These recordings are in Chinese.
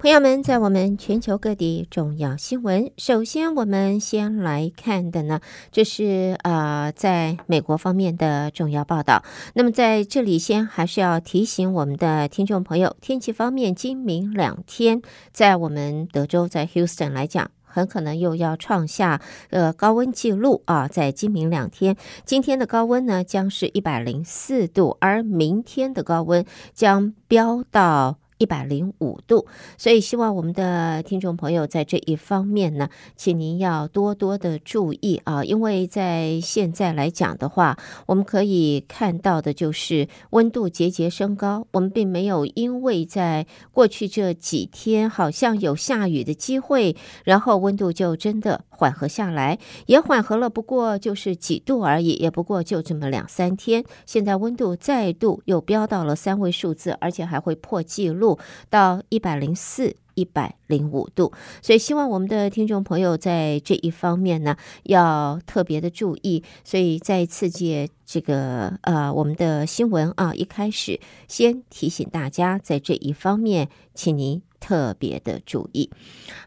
朋友们，在我们全球各地重要新闻，首先我们先来看的呢，这是呃，在美国方面的重要报道。那么在这里，先还是要提醒我们的听众朋友，天气方面，今明两天在我们德州，在 Houston 来讲，很可能又要创下呃高温记录啊。在今明两天，今天的高温呢将是一百零四度，而明天的高温将飙到。一百零五度，所以希望我们的听众朋友在这一方面呢，请您要多多的注意啊！因为在现在来讲的话，我们可以看到的就是温度节节升高。我们并没有因为在过去这几天好像有下雨的机会，然后温度就真的缓和下来，也缓和了，不过就是几度而已，也不过就这么两三天。现在温度再度又飙到了三位数字，而且还会破纪录。到一百零四、一百零五度，所以希望我们的听众朋友在这一方面呢，要特别的注意。所以再次借这个呃，我们的新闻啊，一开始先提醒大家在这一方面，请您。特别的注意。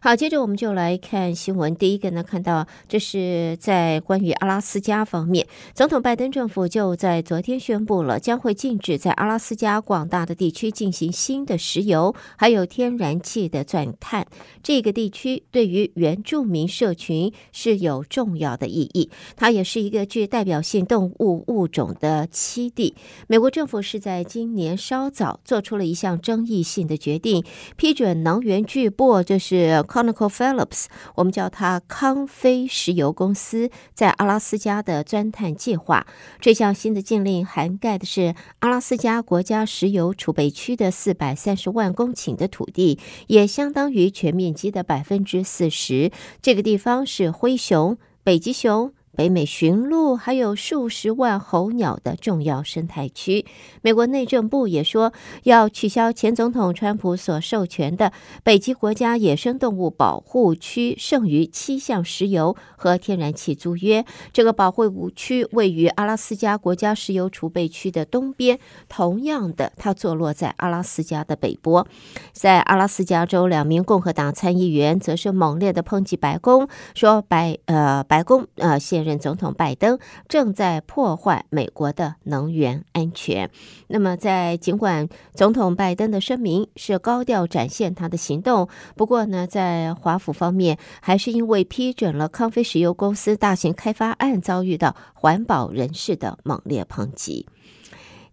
好，接着我们就来看新闻。第一个呢，看到这是在关于阿拉斯加方面，总统拜登政府就在昨天宣布了，将会禁止在阿拉斯加广大的地区进行新的石油还有天然气的钻探。这个地区对于原住民社群是有重要的意义，它也是一个具代表性动物物种的栖地。美国政府是在今年稍早做出了一项争议性的决定，批准。准能源巨擘就是 ConocoPhillips，我们叫它康菲石油公司，在阿拉斯加的钻探计划。这项新的禁令涵盖的是阿拉斯加国家石油储备区的四百三十万公顷的土地，也相当于全面积的百分之四十。这个地方是灰熊、北极熊。北美驯鹿还有数十万候鸟的重要生态区。美国内政部也说，要取消前总统川普所授权的北极国家野生动物保护区剩余七项石油和天然气租约。这个保护区位于阿拉斯加国家石油储备区的东边，同样的，它坐落在阿拉斯加的北坡。在阿拉斯加州，两名共和党参议员则是猛烈的抨击白宫，说白呃白宫呃现。任总统拜登正在破坏美国的能源安全。那么，在尽管总统拜登的声明是高调展现他的行动，不过呢，在华府方面还是因为批准了康菲石油公司大型开发案，遭遇到环保人士的猛烈抨击。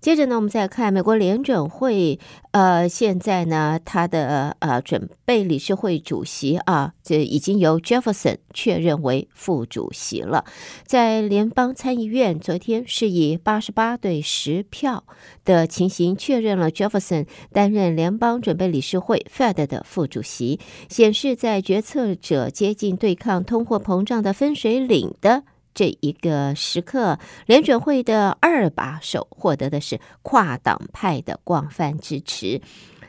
接着呢，我们再看美国联准会。呃，现在呢，他的呃准备理事会主席啊，这已经由 Jefferson 确认为副主席了。在联邦参议院，昨天是以八十八对十票的情形确认了 Jefferson 担任联邦准备理事会 Fed 的副主席，显示在决策者接近对抗通货膨胀的分水岭的。这一个时刻，联准会的二把手获得的是跨党派的广泛支持。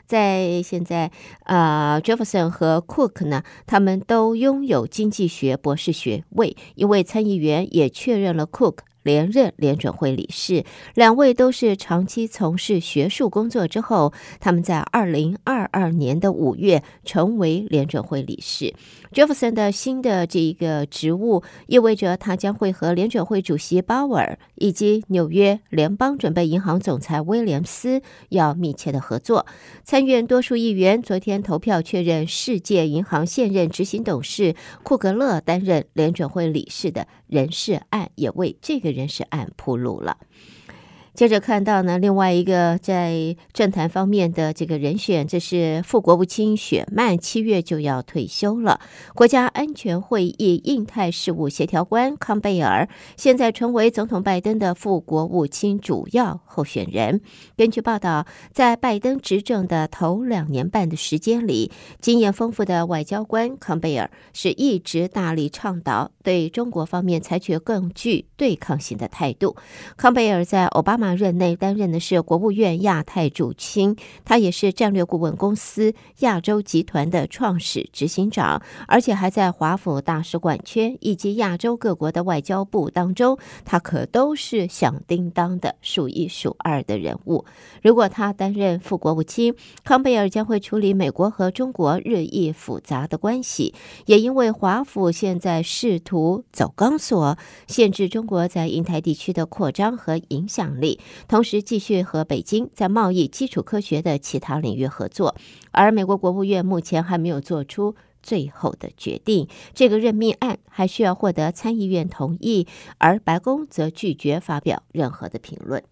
在现在，啊，Jefferson 和 Cook 呢，他们都拥有经济学博士学位。一位参议员也确认了 Cook。连任联准会理事，两位都是长期从事学术工作之后，他们在二零二二年的五月成为联准会理事。杰弗森的新的这一个职务意味着他将会和联准会主席鲍尔以及纽约联邦准备银行总裁威廉斯要密切的合作。参院多数议员昨天投票确认世界银行现任执行董事库格勒担任联准会理事的人事案，也为这个。人是案铺路了。接着看到呢，另外一个在政坛方面的这个人选，这是副国务卿雪曼，七月就要退休了。国家安全会议印太事务协调官康贝尔，现在成为总统拜登的副国务卿主要候选人。根据报道，在拜登执政的头两年半的时间里，经验丰富的外交官康贝尔是一直大力倡导对中国方面采取更具对抗性的态度。康贝尔在奥巴马。任内担任的是国务院亚太主卿，他也是战略顾问公司亚洲集团的创始执行长，而且还在华府大使馆圈以及亚洲各国的外交部当中，他可都是响叮当的数一数二的人物。如果他担任副国务卿，康贝尔将会处理美国和中国日益复杂的关系，也因为华府现在试图走钢索，限制中国在印太地区的扩张和影响力。同时继续和北京在贸易、基础科学的其他领域合作，而美国国务院目前还没有做出最后的决定，这个任命案还需要获得参议院同意，而白宫则拒绝发表任何的评论。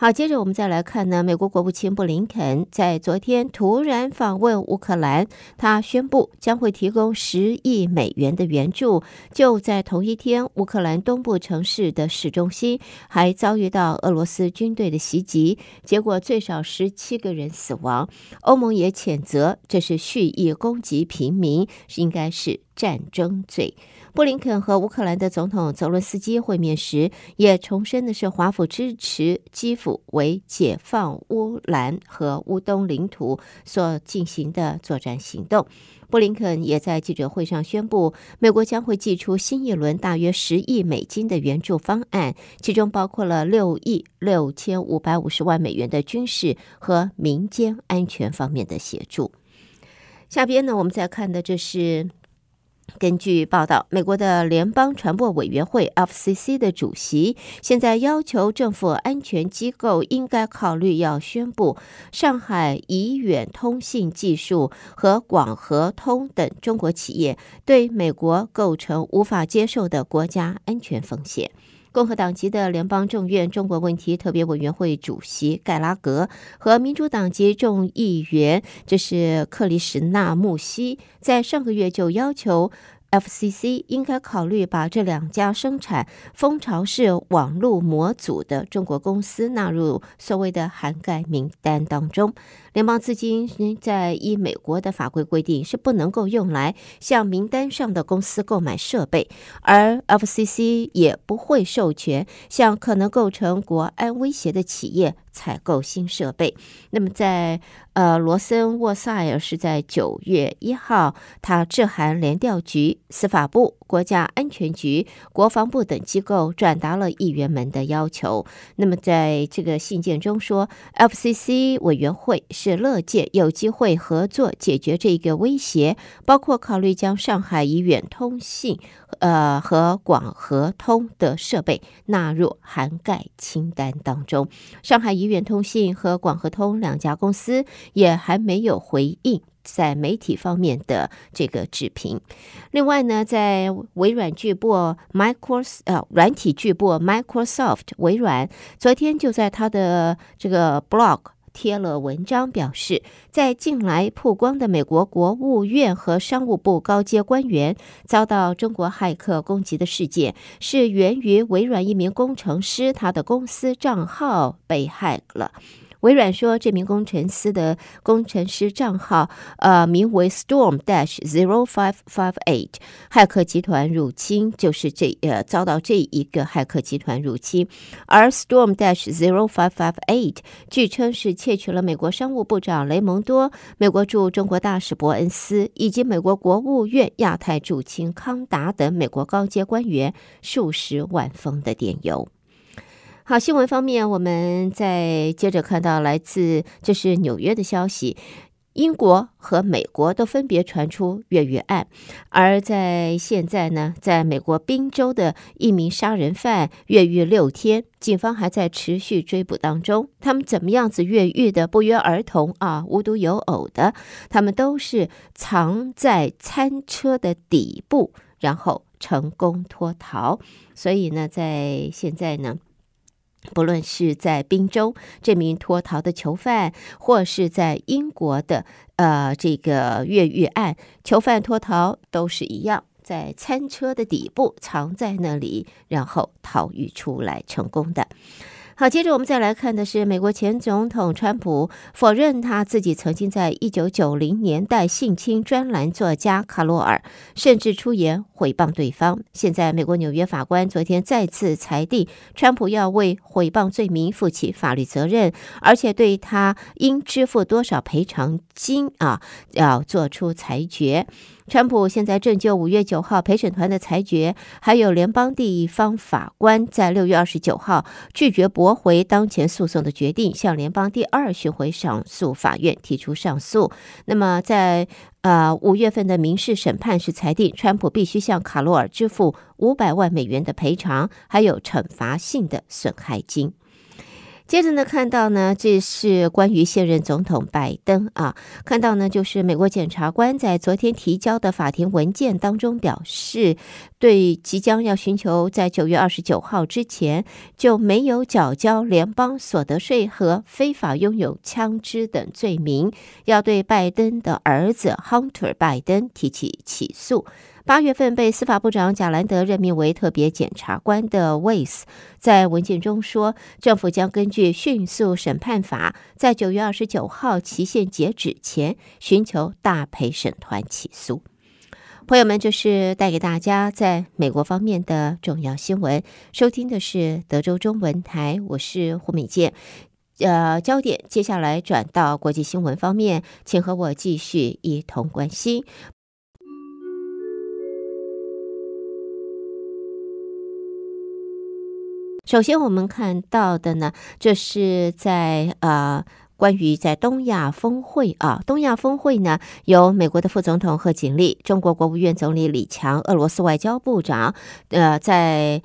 好，接着我们再来看呢，美国国务卿布林肯在昨天突然访问乌克兰，他宣布将会提供十亿美元的援助。就在同一天，乌克兰东部城市的市中心还遭遇到俄罗斯军队的袭击，结果最少十七个人死亡。欧盟也谴责这是蓄意攻击平民，应该是战争罪。布林肯和乌克兰的总统泽伦斯基会面时，也重申的是，华府支持基辅为解放乌兰和乌东领土所进行的作战行动。布林肯也在记者会上宣布，美国将会寄出新一轮大约十亿美金的援助方案，其中包括了六亿六千五百五十万美元的军事和民间安全方面的协助。下边呢，我们再看的这是。根据报道，美国的联邦传播委员会 （FCC） 的主席现在要求政府安全机构应该考虑要宣布，上海怡远通信技术和广和通等中国企业对美国构成无法接受的国家安全风险。共和党籍的联邦众院中国问题特别委员会主席盖拉格和民主党籍众议员，这是克里什纳穆西，在上个月就要求 FCC 应该考虑把这两家生产蜂巢式网络模组的中国公司纳入所谓的涵盖名单当中。联邦资金在依美国的法规规定是不能够用来向名单上的公司购买设备，而 FCC 也不会授权向可能构成国安威胁的企业采购新设备。那么，在呃，罗森沃塞尔是在九月一号，他致函联调局、司法部。国家安全局、国防部等机构转达了议员们的要求。那么，在这个信件中说，FCC 委员会是乐见有机会合作解决这个威胁，包括考虑将上海移远通信、呃和广和通的设备纳入涵盖清单当中。上海移远通信和广和通两家公司也还没有回应。在媒体方面的这个置评，另外呢，在微软巨擘 Microsoft 呃软体巨擘 Microsoft 微软昨天就在他的这个 blog 贴了文章，表示在近来曝光的美国国务院和商务部高阶官员遭到中国骇客攻击的事件，是源于微软一名工程师他的公司账号被害了。微软说，这名工程师的工程师账号，呃，名为 Storm Dash Zero Five Five Eight，骇客集团入侵就是这呃遭到这一个骇客集团入侵，而 Storm Dash Zero Five Five Eight 据称是窃取了美国商务部长雷蒙多、美国驻中国大使伯恩斯以及美国国务院亚太驻青康达等美国高阶官员数十万封的电邮。好，新闻方面，我们再接着看到，来自这是纽约的消息，英国和美国都分别传出越狱案。而在现在呢，在美国宾州的一名杀人犯越狱六天，警方还在持续追捕当中。他们怎么样子越狱的？不约而同啊，无独有偶的，他们都是藏在餐车的底部，然后成功脱逃。所以呢，在现在呢。不论是在宾州这名脱逃的囚犯，或是在英国的呃这个越狱案，囚犯脱逃都是一样，在餐车的底部藏在那里，然后逃狱出来成功的。好，接着我们再来看的是，美国前总统川普否认他自己曾经在一九九零年代性侵专栏作家卡罗尔，甚至出言毁谤对方。现在，美国纽约法官昨天再次裁定，川普要为毁谤罪名负起法律责任，而且对他应支付多少赔偿金啊，要做出裁决。川普现在正就五月九号陪审团的裁决，还有联邦地方法官在六月二十九号拒绝驳回当前诉讼的决定，向联邦第二巡回上诉法院提出上诉。那么，在呃五月份的民事审判时，裁定川普必须向卡罗尔支付五百万美元的赔偿，还有惩罚性的损害金。接着呢，看到呢，这是关于现任总统拜登啊，看到呢，就是美国检察官在昨天提交的法庭文件当中表示，对即将要寻求在九月二十九号之前就没有缴交联邦所得税和非法拥有枪支等罪名，要对拜登的儿子 Hunter 拜登提起起诉。八月份被司法部长贾兰德任命为特别检察官的威斯，在文件中说，政府将根据迅速审判法，在九月二十九号期限截止前寻求大陪审团起诉。朋友们，这是带给大家在美国方面的重要新闻。收听的是德州中文台，我是胡敏健。呃，焦点接下来转到国际新闻方面，请和我继续一同关心。首先，我们看到的呢，这是在呃。关于在东亚峰会啊，东亚峰会呢，由美国的副总统贺锦丽、中国国务院总理李强、俄罗斯外交部长，呃，在。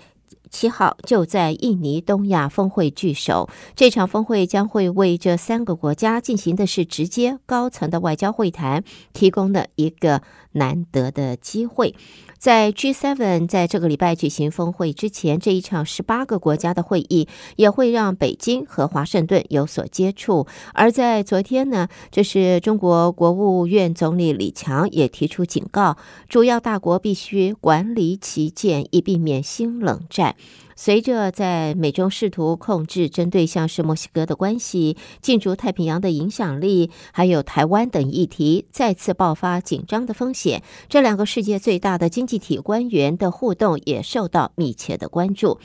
七号就在印尼东亚峰会聚首，这场峰会将会为这三个国家进行的是直接高层的外交会谈，提供的一个难得的机会。在 G7 在这个礼拜举行峰会之前，这一场十八个国家的会议也会让北京和华盛顿有所接触。而在昨天呢，这是中国国务院总理李强也提出警告：主要大国必须管理旗舰，以避免新冷战。随着在美中试图控制针对像是墨西哥的关系、进驻太平洋的影响力，还有台湾等议题再次爆发紧张的风险，这两个世界最大的经济体官员的互动也受到密切的关注。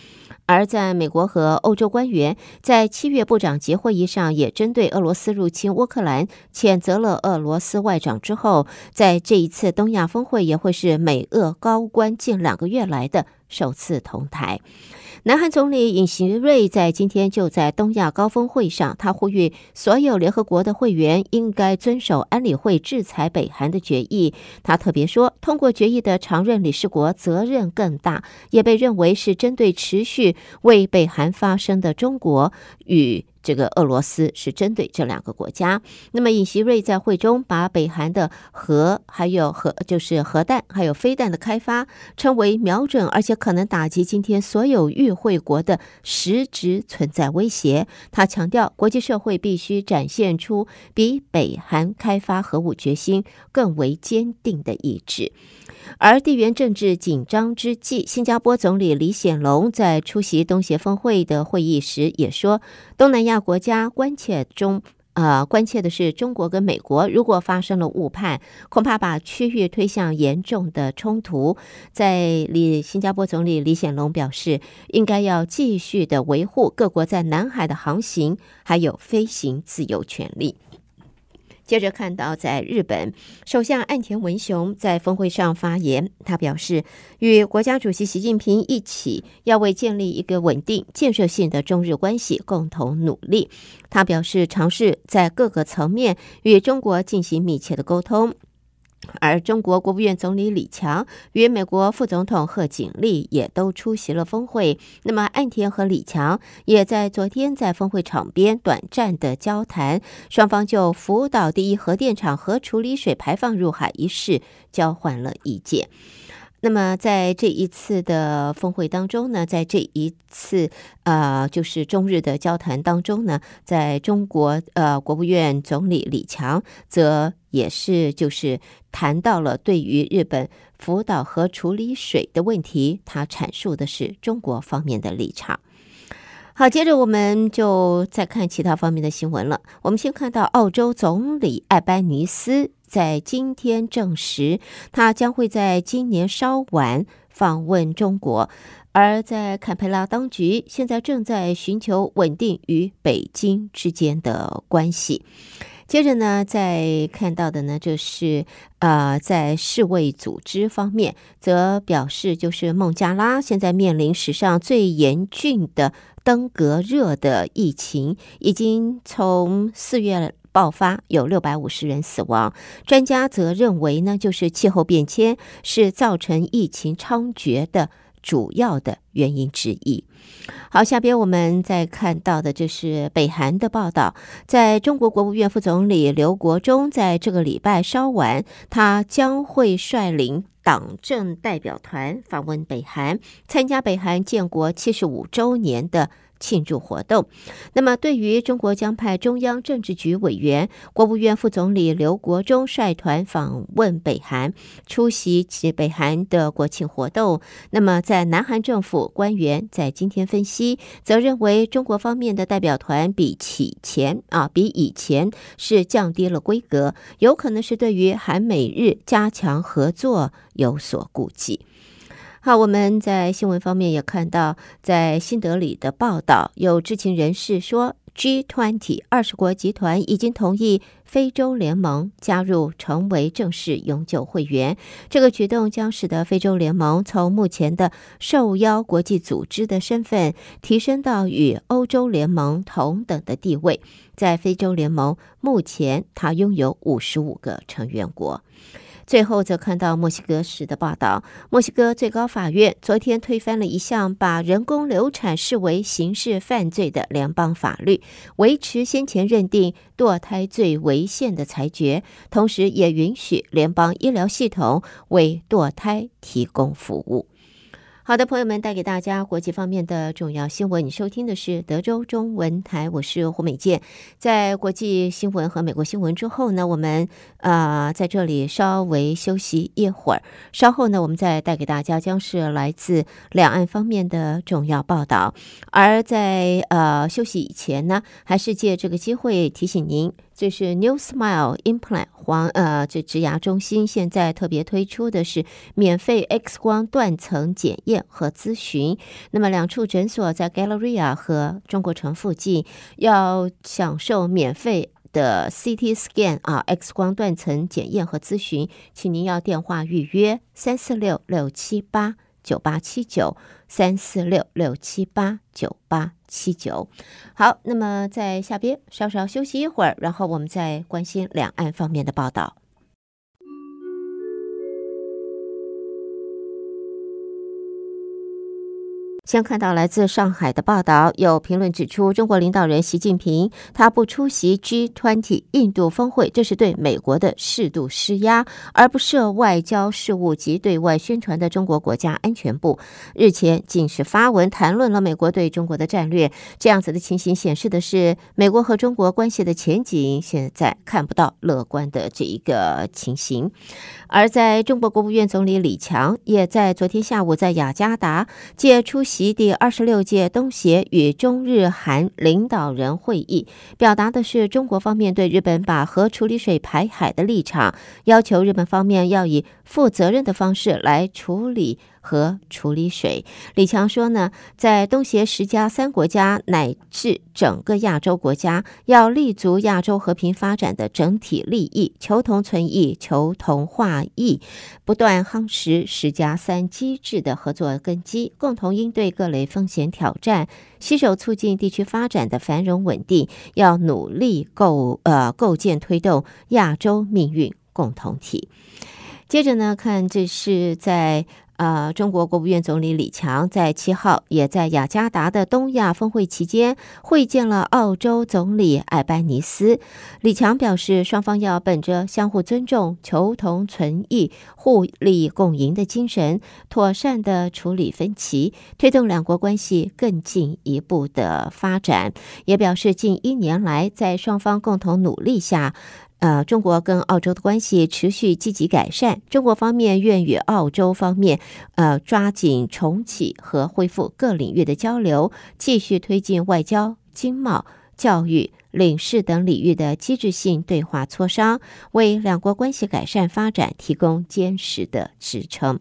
而在美国和欧洲官员在七月部长级会议上也针对俄罗斯入侵乌克兰谴责了俄罗斯外长之后，在这一次东亚峰会也会是美俄高官近两个月来的首次同台。南韩总理尹锡瑞在今天就在东亚高峰会上，他呼吁所有联合国的会员应该遵守安理会制裁北韩的决议。他特别说，通过决议的常任理事国责任更大，也被认为是针对持续为北韩发声的中国与。这个俄罗斯是针对这两个国家。那么尹锡瑞在会中把北韩的核还有核就是核弹还有飞弹的开发称为瞄准，而且可能打击今天所有与会国的实质存在威胁。他强调，国际社会必须展现出比北韩开发核武决心更为坚定的意志。而地缘政治紧张之际，新加坡总理李显龙在出席东协峰会的会议时也说，东南亚国家关切中，呃，关切的是中国跟美国如果发生了误判，恐怕把区域推向严重的冲突。在李新加坡总理李显龙表示，应该要继续的维护各国在南海的航行还有飞行自由权利。接着看到，在日本，首相岸田文雄在峰会上发言，他表示，与国家主席习近平一起，要为建立一个稳定、建设性的中日关系共同努力。他表示，尝试在各个层面与中国进行密切的沟通。而中国国务院总理李强与美国副总统贺锦丽也都出席了峰会。那么，岸田和李强也在昨天在峰会场边短暂的交谈，双方就福岛第一核电厂核处理水排放入海一事交换了意见。那么，在这一次的峰会当中呢，在这一次啊，就是中日的交谈当中呢，在中国呃，国务院总理李强则也是就是谈到了对于日本福岛核处理水的问题，他阐述的是中国方面的立场。好，接着我们就再看其他方面的新闻了。我们先看到澳洲总理艾班尼斯。在今天证实，他将会在今年稍晚访问中国。而在坎培拉当局现在正在寻求稳定与北京之间的关系。接着呢，在看到的呢，就是呃，在世卫组织方面则表示，就是孟加拉现在面临史上最严峻的登革热的疫情，已经从四月。爆发有六百五十人死亡，专家则认为呢，就是气候变迁是造成疫情猖獗的主要的原因之一。好，下边我们再看到的就是北韩的报道，在中国国务院副总理刘国中在这个礼拜稍晚，他将会率领党政代表团访问北韩，参加北韩建国七十五周年的。庆祝活动。那么，对于中国将派中央政治局委员、国务院副总理刘国中率团访问北韩，出席北韩的国庆活动，那么在南韩政府官员在今天分析，则认为中国方面的代表团比起前啊比以前是降低了规格，有可能是对于韩美日加强合作有所顾忌。好，我们在新闻方面也看到，在新德里的报道，有知情人士说，G20 二十国集团已经同意非洲联盟加入，成为正式永久会员。这个举动将使得非洲联盟从目前的受邀国际组织的身份，提升到与欧洲联盟同等的地位。在非洲联盟目前，它拥有五十五个成员国。最后，则看到墨西哥时的报道：，墨西哥最高法院昨天推翻了一项把人工流产视为刑事犯罪的联邦法律，维持先前认定堕胎罪违宪的裁决，同时也允许联邦医疗系统为堕胎提供服务。好的，朋友们，带给大家国际方面的重要新闻。你收听的是德州中文台，我是胡美健。在国际新闻和美国新闻之后呢，我们呃在这里稍微休息一会儿。稍后呢，我们再带给大家将是来自两岸方面的重要报道。而在呃休息以前呢，还是借这个机会提醒您。这是 New Smile Implant 黄呃，这植牙中心现在特别推出的是免费 X 光断层检验和咨询。那么两处诊所在 Galleria 和中国城附近，要享受免费的 CT Scan 啊 X 光断层检验和咨询，请您要电话预约：三四六六七八九八七九三四六六七八九八。七九，好，那么在下边稍稍休息一会儿，然后我们再关心两岸方面的报道。先看到来自上海的报道，有评论指出，中国领导人习近平他不出席 G20 印度峰会，这是对美国的适度施压。而不涉外交事务及对外宣传的中国国家安全部日前仅是发文谈论了美国对中国的战略。这样子的情形显示的是，美国和中国关系的前景现在看不到乐观的这一个情形。而在中国国务院总理李强也在昨天下午在雅加达借出席。及第二十六届东协与中日韩领导人会议，表达的是中国方面对日本把核处理水排海的立场，要求日本方面要以负责任的方式来处理。和处理水，李强说呢，在东协十加三国家乃至整个亚洲国家，要立足亚洲和平发展的整体利益，求同存异，求同化异，不断夯实十加三机制的合作根基，共同应对各类风险挑战，携手促进地区发展的繁荣稳定，要努力构呃构建推动亚洲命运共同体。接着呢，看这是在。呃，中国国务院总理李强在七号也在雅加达的东亚峰会期间会见了澳洲总理艾班尼斯。李强表示，双方要本着相互尊重、求同存异、互利共赢的精神，妥善地处理分歧，推动两国关系更进一步的发展。也表示近一年来，在双方共同努力下。呃，中国跟澳洲的关系持续积极改善，中国方面愿与澳洲方面，呃，抓紧重启和恢复各领域的交流，继续推进外交、经贸、教育、领事等领域的机制性对话磋商，为两国关系改善发展提供坚实的支撑。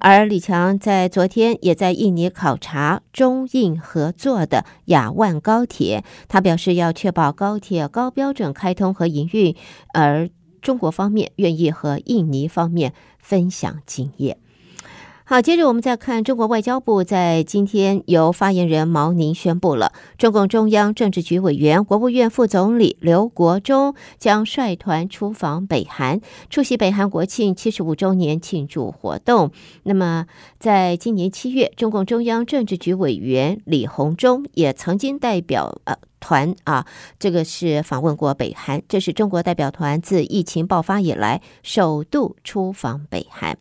而李强在昨天也在印尼考察中印合作的雅万高铁，他表示要确保高铁高标准开通和营运，而中国方面愿意和印尼方面分享经验。好，接着我们再看，中国外交部在今天由发言人毛宁宣布了，中共中央政治局委员、国务院副总理刘国中将率团出访北韩，出席北韩国庆七十五周年庆祝活动。那么，在今年七月，中共中央政治局委员李鸿忠也曾经代表呃团啊，这个是访问过北韩，这是中国代表团自疫情爆发以来首度出访北韩。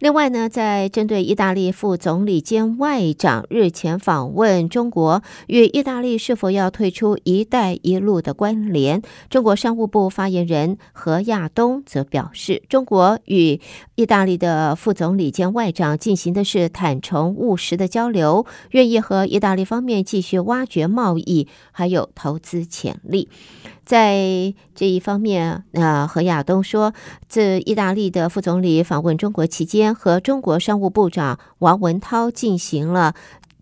另外呢，在针对意大利副总理兼外长日前访问中国与意大利是否要退出“一带一路”的关联，中国商务部发言人何亚东则表示，中国与意大利的副总理兼外长进行的是坦诚务实的交流，愿意和意大利方面继续挖掘贸易还有投资潜力。在这一方面，呃，何亚东说，自意大利的副总理访问中国期间，和中国商务部长王文涛进行了。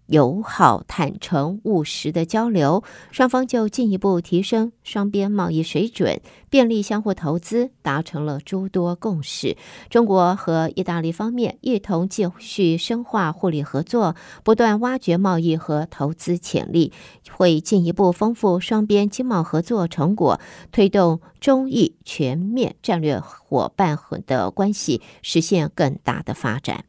友好、坦诚、务实的交流，双方就进一步提升双边贸易水准、便利相互投资达成了诸多共识。中国和意大利方面一同继续深化互利合作，不断挖掘贸易和投资潜力，会进一步丰富双边经贸合作成果，推动中意全面战略伙伴的关系实现更大的发展。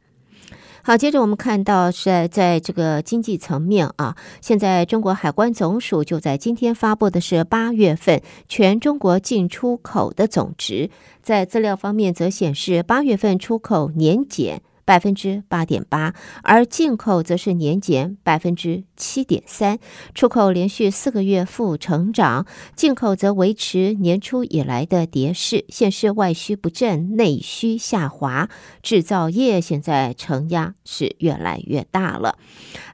好，接着我们看到是在在这个经济层面啊，现在中国海关总署就在今天发布的是八月份全中国进出口的总值，在资料方面则显示八月份出口年减。百分之八点八，而进口则是年减百分之七点三，出口连续四个月负成长，进口则维持年初以来的跌势，显示外需不振，内需下滑，制造业现在承压是越来越大了。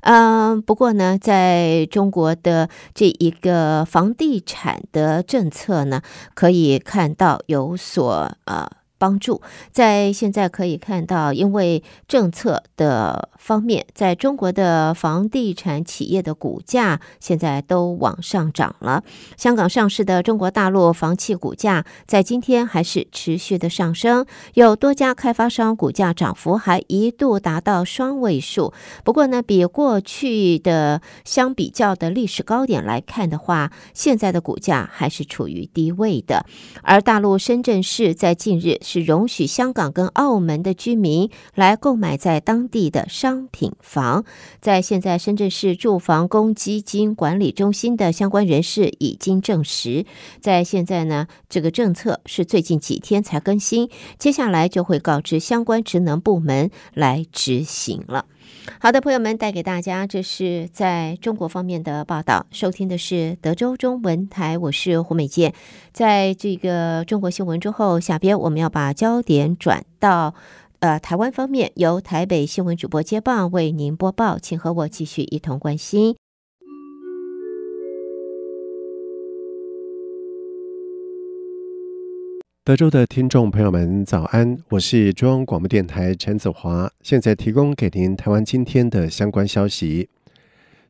嗯，不过呢，在中国的这一个房地产的政策呢，可以看到有所呃。帮助，在现在可以看到，因为政策的方面，在中国的房地产企业的股价现在都往上涨了。香港上市的中国大陆房企股价在今天还是持续的上升，有多家开发商股价涨幅还一度达到双位数。不过呢，比过去的相比较的历史高点来看的话，现在的股价还是处于低位的。而大陆深圳市在近日。是容许香港跟澳门的居民来购买在当地的商品房，在现在深圳市住房公积金管理中心的相关人士已经证实，在现在呢，这个政策是最近几天才更新，接下来就会告知相关职能部门来执行了。好的，朋友们，带给大家这是在中国方面的报道。收听的是德州中文台，我是胡美健。在这个中国新闻之后，下边我们要把焦点转到呃台湾方面，由台北新闻主播接棒为您播报，请和我继续一同关心。德州的听众朋友们，早安！我是中央广播电台陈子华，现在提供给您台湾今天的相关消息。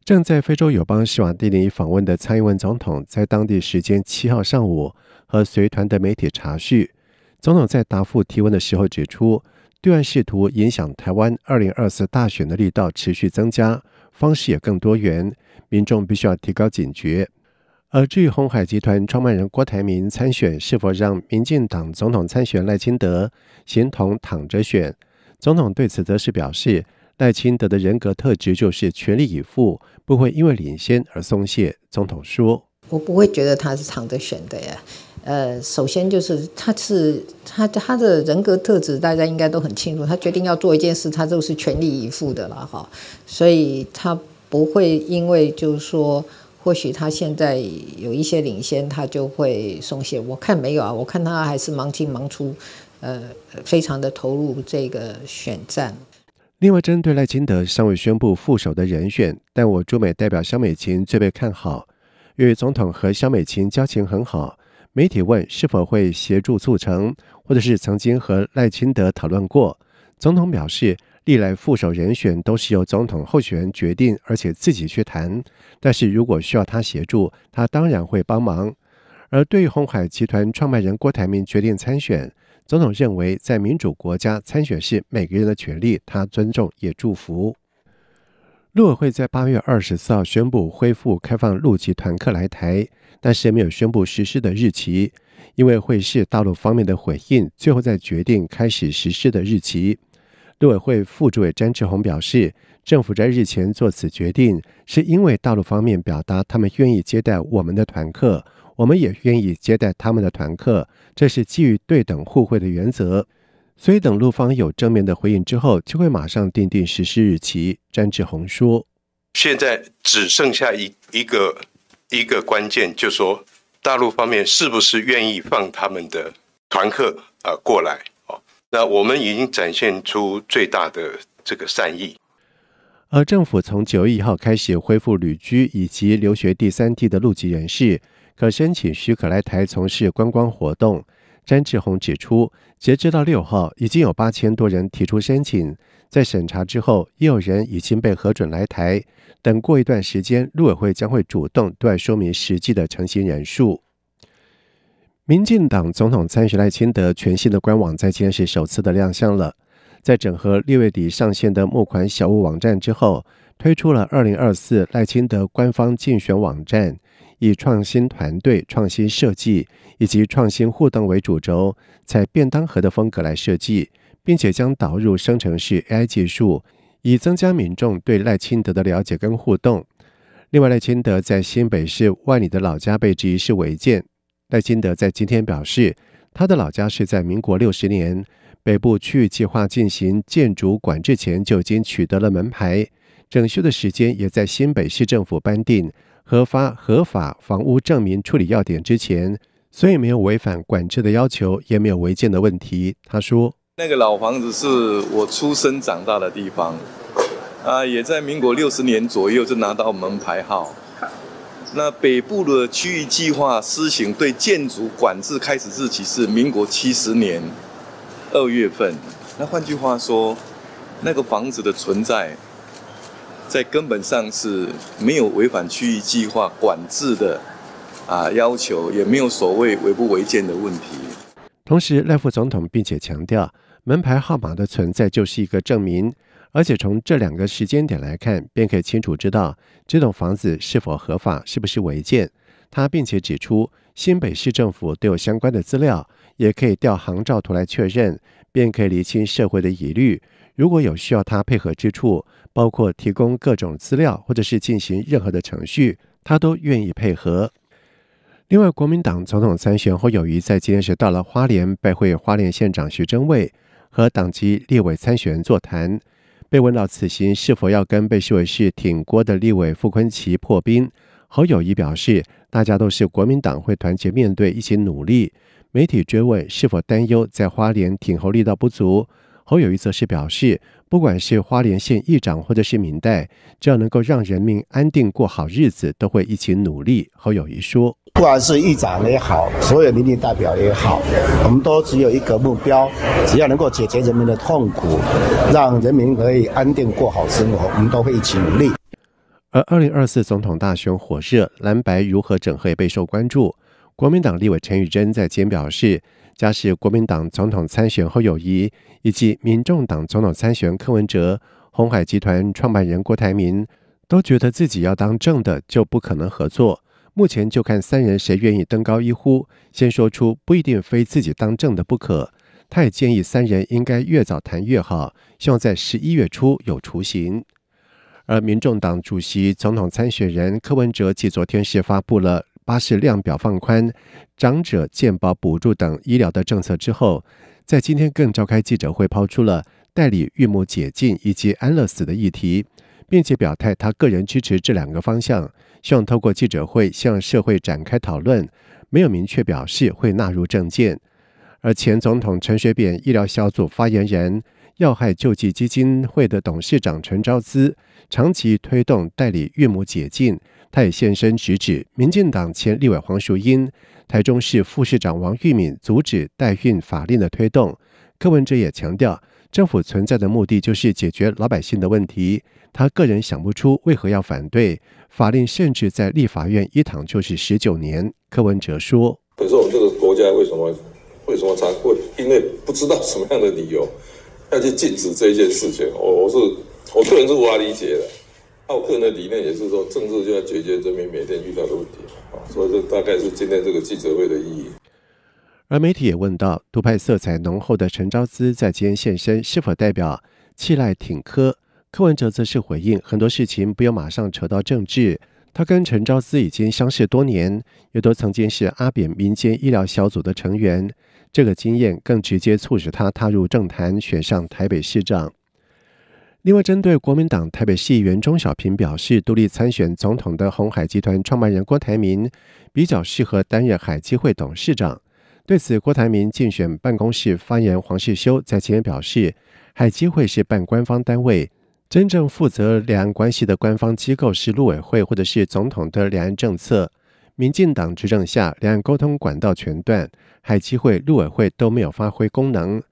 正在非洲友邦斯瓦蒂尼访问的蔡英文总统，在当地时间七号上午和随团的媒体查叙。总统在答复提问的时候指出，对外试图影响台湾二零二四大选的力道持续增加，方式也更多元，民众必须要提高警觉。而至于鸿海集团创办人郭台铭参选是否让民进党总统参选赖清德形同躺着选，总统对此则是表示，赖清德的人格特质就是全力以赴，不会因为领先而松懈。总统说：“我不会觉得他是躺着选的呀。呃，首先就是他是他他的人格特质，大家应该都很清楚。他决定要做一件事，他就是全力以赴的了哈，所以他不会因为就是说。”或许他现在有一些领先，他就会松懈。我看没有啊，我看他还是忙进忙出，呃，非常的投入这个选战。另外，针对赖清德尚未宣布副手的人选，但我驻美代表肖美琴最被看好。与总统和肖美琴交情很好，媒体问是否会协助促成，或者是曾经和赖清德讨论过，总统表示。历来副手人选都是由总统候选人决定，而且自己去谈。但是如果需要他协助，他当然会帮忙。而对于鸿海集团创办人郭台铭决定参选，总统认为在民主国家参选是每个人的权利，他尊重也祝福。陆委会在八月二十四号宣布恢复开放陆集团客来台，但是没有宣布实施的日期，因为会是大陆方面的回应，最后再决定开始实施的日期。陆委会副主委詹志宏表示，政府在日前做此决定，是因为大陆方面表达他们愿意接待我们的团客，我们也愿意接待他们的团客，这是基于对等互惠的原则。所以，等陆方有正面的回应之后，就会马上订定实施日期。詹志宏说：“现在只剩下一一个一个关键，就说大陆方面是不是愿意放他们的团客啊过来。”那我们已经展现出最大的这个善意，而政府从九月一号开始恢复旅居以及留学第三地的陆籍人士，可申请许可来台从事观光活动。詹志宏指出，截止到六号，已经有八千多人提出申请，在审查之后，也有人已经被核准来台。等过一段时间，陆委会将会主动对外说明实际的成行人数。民进党总统参选赖清德全新的官网在今天是首次的亮相了，在整合六月底上线的募款小物网站之后，推出了二零二四赖清德官方竞选网站，以创新团队、创新设计以及创新互动为主轴，采便当盒的风格来设计，并且将导入生成式 AI 技术，以增加民众对赖清德的了解跟互动。另外，赖清德在新北市万里的老家被质疑是违建。赖金德在今天表示，他的老家是在民国六十年北部区域计划进行建筑管制前就已经取得了门牌，整修的时间也在新北市政府颁定核发合法房屋证明处理要点之前，所以没有违反管制的要求，也没有违建的问题。他说：“那个老房子是我出生长大的地方，啊，也在民国六十年左右就拿到门牌号。”那北部的区域计划施行对建筑管制开始日期是民国七十年二月份。那换句话说，那个房子的存在，在根本上是没有违反区域计划管制的啊要求，也没有所谓违不违建的问题。同时，赖副总统并且强调，门牌号码的存在就是一个证明。而且从这两个时间点来看，便可以清楚知道这栋房子是否合法，是不是违建。他并且指出，新北市政府都有相关的资料，也可以调航照图来确认，便可以厘清社会的疑虑。如果有需要他配合之处，包括提供各种资料或者是进行任何的程序，他都愿意配合。另外，国民党总统参选后，友谊于在今天是到了花莲拜会花莲县长徐祯伟和党籍立委参选座谈。被问到此行是否要跟被视为是挺郭的立委傅昆奇破冰，侯友谊表示，大家都是国民党，会团结面对，一起努力。媒体追问是否担忧在花莲挺侯力道不足。侯友谊则是表示，不管是花莲县议长或者是民代，只要能够让人民安定过好日子，都会一起努力。侯友谊说：“不管是议长也好，所有民意代表也好，我们都只有一个目标，只要能够解决人民的痛苦，让人民可以安定过好生活，我们都会一起努力。”而二零二四总统大选火热，蓝白如何整合也备受关注。国民党立委陈玉珍在前表示。加是国民党总统参选侯友谊，以及民众党总统参选柯文哲，鸿海集团创办人郭台铭，都觉得自己要当政的就不可能合作。目前就看三人谁愿意登高一呼，先说出不一定非自己当政的不可。他也建议三人应该越早谈越好，希望在十一月初有雏形。而民众党主席总统参选人柯文哲，及昨天是发布了。巴士量表放宽、长者健保补助等医疗的政策之后，在今天更召开记者会，抛出了代理孕母解禁以及安乐死的议题，并且表态他个人支持这两个方向，希望透过记者会向社会展开讨论，没有明确表示会纳入政见。而前总统陈水扁医疗小组发言人、要害救济基金会的董事长陈昭资，长期推动代理孕母解禁。他也现身指指，民进党前立委黄淑英、台中市副市长王玉敏阻止代孕法令的推动。柯文哲也强调，政府存在的目的就是解决老百姓的问题，他个人想不出为何要反对法令，甚至在立法院一躺就是十九年。柯文哲说：“可是我们这个国家为什么为什么才会因为不知道什么样的理由要去禁止这一件事情？我我是我个人是无法理解的。”奥克的理念也是说，政治就要解决人民每天遇到的问题所以这大概是今天这个记者会的意义。而媒体也问到，独派色彩浓厚的陈昭资在今天现身，是否代表气赖挺柯？柯文哲则是回应，很多事情不用马上扯到政治。他跟陈昭资已经相识多年，也都曾经是阿扁民间医疗小组的成员，这个经验更直接促使他踏入政坛，选上台北市长。另外，针对国民党台北市议员钟小平表示独立参选总统的红海集团创办人郭台铭比较适合担任海基会董事长。对此，郭台铭竞选办公室发言人黄世修在前天表示，海基会是半官方单位，真正负责两岸关系的官方机构是陆委会或者是总统的两岸政策。民进党执政下，两岸沟通管道全断，海基会、陆委会都没有发挥功能。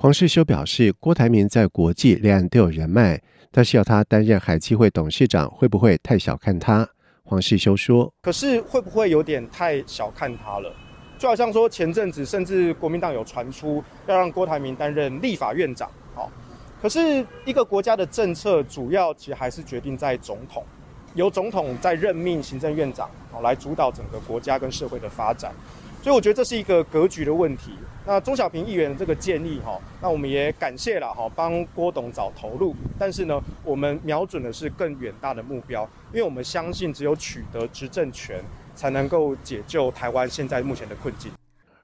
黄世修表示，郭台铭在国际两岸都有人脉，但是要他担任海基会董事长，会不会太小看他？黄世修说：“可是会不会有点太小看他了？就好像说前阵子，甚至国民党有传出要让郭台铭担任立法院长，好，可是一个国家的政策主要其实还是决定在总统，由总统在任命行政院长，好来主导整个国家跟社会的发展。”所以我觉得这是一个格局的问题。那钟小平议员的这个建议哈，那我们也感谢了哈，帮郭董找投入。但是呢，我们瞄准的是更远大的目标，因为我们相信只有取得执政权，才能够解救台湾现在目前的困境。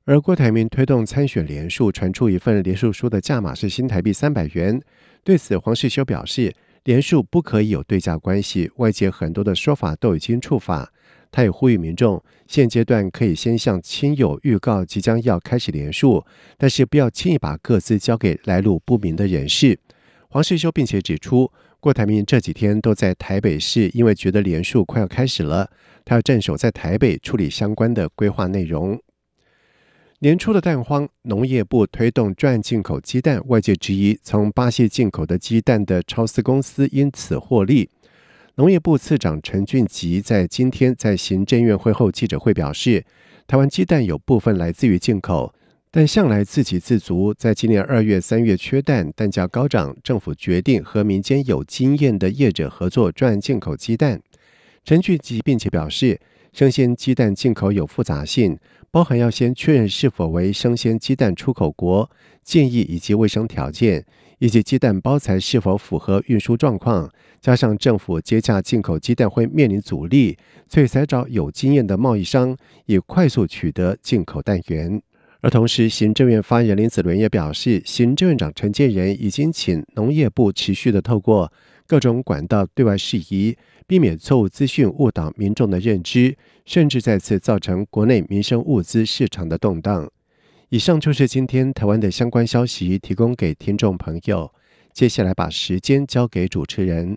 而郭台铭推动参选联署，传出一份联署书的价码是新台币三百元。对此，黄世修表示，联署不可以有对价关系，外界很多的说法都已经触法。他也呼吁民众，现阶段可以先向亲友预告即将要开始连署，但是不要轻易把各自交给来路不明的人士。黄世修并且指出，郭台铭这几天都在台北市，因为觉得连署快要开始了，他要镇守在台北处理相关的规划内容。年初的蛋荒，农业部推动转进口鸡蛋，外界质疑从巴西进口的鸡蛋的超市公司因此获利。农业部次长陈俊吉在今天在行政院会后记者会表示，台湾鸡蛋有部分来自于进口，但向来自给自足。在今年二月、三月缺蛋、蛋价高涨，政府决定和民间有经验的业者合作赚进口鸡蛋。陈俊吉并且表示，生鲜鸡蛋进口有复杂性，包含要先确认是否为生鲜鸡蛋出口国、建议以及卫生条件。以及鸡蛋包材是否符合运输状况，加上政府接洽进口鸡蛋会面临阻力，所以才找有经验的贸易商，以快速取得进口蛋源。而同时，行政院发言人林子伦也表示，行政院长陈建仁已经请农业部持续的透过各种管道对外事宜，避免错误资讯误导民众的认知，甚至再次造成国内民生物资市场的动荡。以上就是今天台湾的相关消息，提供给听众朋友。接下来把时间交给主持人。